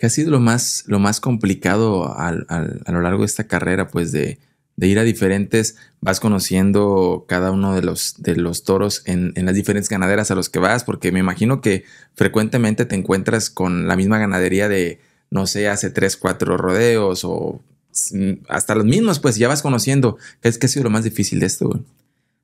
¿Qué ha sido lo más, lo más complicado a lo largo de esta carrera, pues de, ir a diferentes, vas conociendo cada uno de los, de los toros en, las diferentes ganaderas a los que vas, porque me imagino que frecuentemente te encuentras con la misma ganadería de, no sé, hace tres, cuatro rodeos o hasta los mismos, pues ya vas conociendo. ¿Qué, ha sido lo más difícil de esto?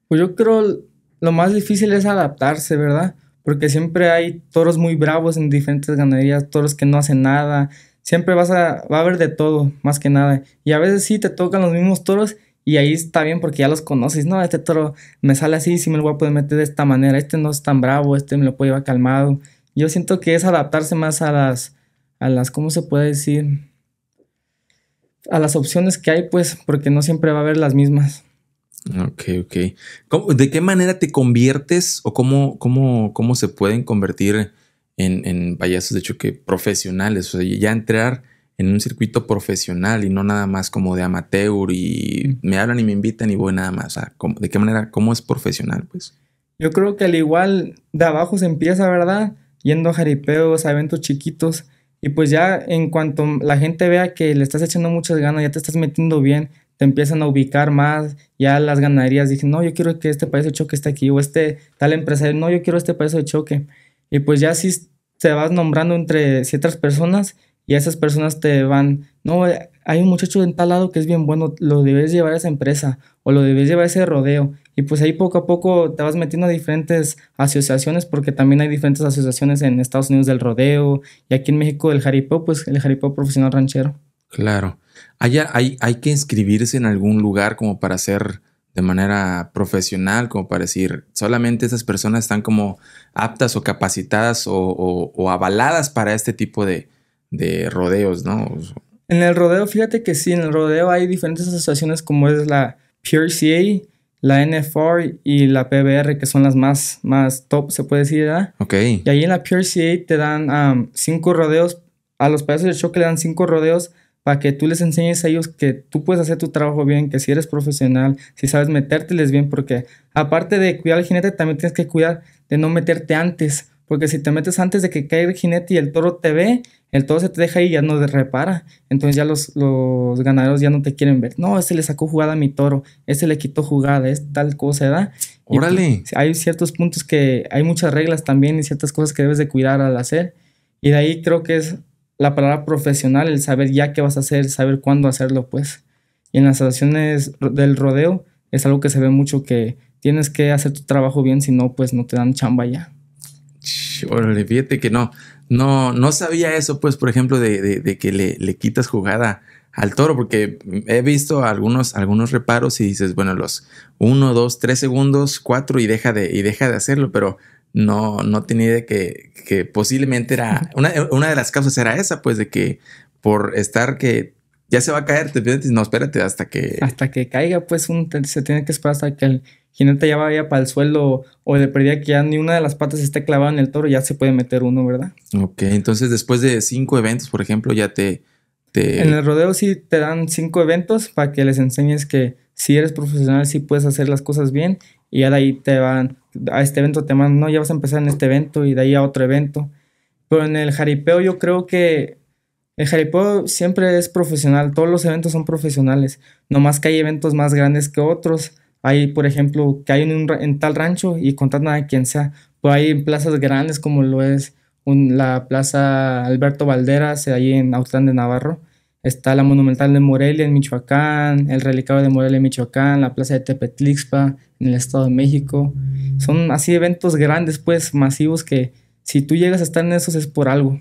Pues yo creo lo más difícil es adaptarse, ¿verdad? porque siempre hay toros muy bravos en diferentes ganaderías, toros que no hacen nada, siempre vas a, va a haber de todo, más que nada. Y a veces sí te tocan los mismos toros y ahí está bien porque ya los conoces, no, este toro me sale así, sí me lo voy a poder meter de esta manera, este no es tan bravo, este me lo puedo llevar calmado. Yo siento que es adaptarse más a las, a las, ¿cómo se puede decir? A las opciones que hay, pues, porque no siempre va a haber las mismas. Ok, ok. ¿De qué manera te conviertes o cómo, cómo, cómo se pueden convertir en, en payasos, de hecho, que profesionales? O sea, ya entrar en un circuito profesional y no nada más como de amateur y me hablan y me invitan y voy nada más. ¿de qué manera? ¿Cómo es profesional, pues? Yo creo que al igual de abajo se empieza, ¿verdad? Yendo a jaripeos, a eventos chiquitos. Y pues ya en cuanto la gente vea que le estás echando muchas ganas, ya te estás metiendo bien, te empiezan a ubicar más, ya las ganaderías dicen, no, yo quiero que este país de choque esté aquí, o este tal empresario, no, yo quiero este país de choque. Y pues ya si te vas nombrando entre ciertas personas y esas personas te van, no, eh, hay un muchacho en tal lado que es bien bueno, lo debes llevar a esa empresa o lo debes llevar a ese rodeo. Y pues ahí poco a poco te vas metiendo a diferentes asociaciones, porque también hay diferentes asociaciones en Estados Unidos del rodeo y aquí en México del jaripeo, pues el jaripeo profesional ranchero. Claro. ¿Hay, hay, hay que inscribirse en algún lugar como para hacer de manera profesional, como para decir, solamente esas personas están como aptas o capacitadas o, avaladas para este tipo de, de rodeos, ¿no? En el rodeo, fíjate que sí, en el rodeo hay diferentes asociaciones como es la PRCA, la NFR y la PBR, que son las más, más top, se puede decir, ¿verdad? Ok. Y ahí en la PRCA te dan um, cinco rodeos, a los países de show le dan cinco rodeos para que tú les enseñes a ellos que tú puedes hacer tu trabajo bien, que si eres profesional, si sabes metérteles bien, porque aparte de cuidar al jinete, también tienes que cuidar de no meterte antes, porque si te metes antes de que caiga el jinete y el toro te ve, el toro se te deja y ya no te repara. Entonces ya los, los ganaderos ya no te quieren ver. No, ese le sacó jugada a mi toro, ese le quitó jugada, es tal cosa, ¿verdad? Pues, Órale. hay ciertos puntos que hay muchas reglas también y ciertas cosas que debes de cuidar al hacer. Y de ahí creo que es la palabra profesional, el saber ya qué vas a hacer, saber cuándo hacerlo, pues. Y en las acciones del rodeo es algo que se ve mucho que tienes que hacer tu trabajo bien, si no, pues no te dan chamba ya. le fíjate que no, no, no sabía eso, pues, por ejemplo, de, de, que le, le, quitas jugada al toro, porque he visto algunos, algunos reparos y dices, bueno, los uno dos tres segundos, cuatro y deja de, y deja de hacerlo, pero no, no tenía idea que, que posiblemente era una, de las causas era esa, pues de que por estar que ya se va a caer, te pides, no, espérate hasta que... Hasta que caiga, pues se tiene que esperar hasta que el jinete ya vaya para el suelo o de perdía que ya ni una de las patas esté clavada en el toro, ya se puede meter uno, ¿verdad? Ok, entonces después de cinco eventos, por ejemplo, ya te... te... En el rodeo sí te dan cinco eventos para que les enseñes que si eres profesional sí puedes hacer las cosas bien y ya de ahí te van a este evento te no, ya vas a empezar en este evento y de ahí a otro evento. Pero en el jaripeo yo creo que el jaripeo siempre es profesional, todos los eventos son profesionales, nomás que hay eventos más grandes que otros. Hay, por ejemplo, que hay en, un, en tal rancho y nada a quien sea. Pues hay plazas grandes como lo es la Plaza Alberto Valderas, ahí en Autlán de Navarro Está la Monumental de Morelia en Michoacán, el Relicario de Morelia en Michoacán, la Plaza de Tepetlixpa en el Estado de México. Son así eventos grandes, pues masivos que si tú llegas a estar en esos es por algo.